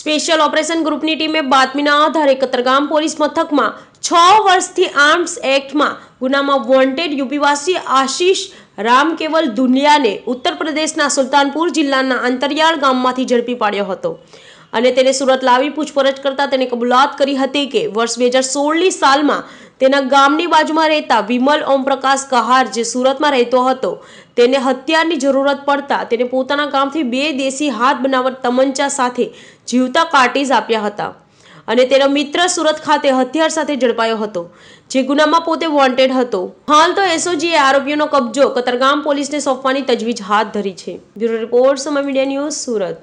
special operation ગ્રુપની ટીમે બાતમીના આધારે કતરગામ પોલીસ મથકમાં છ વર્ષથી આર્મ્સ એક્ટમાં ગુનામાં વોન્ટેડ યુપીવાસી આશીષ રામ કેવલ ધુનિયાને ઉત્તર પ્રદેશના સુલતાનપુર જિલ્લાના અંતરિયાળ ગામમાંથી ઝડપી પાડ્યો હતો અને તેને સુરત લાવી પૂછપરછ કરતાં તેને કબૂલાત કરી હતી કે વર્ષ બે હજાર સોળની સાલમાં તેના ગામની બાજુમાં રહેતા વિમલ ઓમપ્રકાશ કહાર જે સુરતમાં રહેતો હતો તેને હથિયારની જરૂરત પડતા તેને પોતાના ગામથી બે દેશી હાથ બનાવટ તમંચા સાથે જીવતા કાર્ટીઝ આપ્યા હતા અને તેનો મિત્ર સુરત ખાતે હથિયાર સાથે ઝડપાયો હતો જે ગુનામાં પોતે વોન્ટેડ હતો હાલ તો એસઓજીએ આરોપીઓનો કબજો કતરગામ પોલીસને સોંપવાની તજવીજ હાથ ધરી છે બ્યુરો રિપોર્ટ સમય મીડિયા ન્યૂઝ સુરત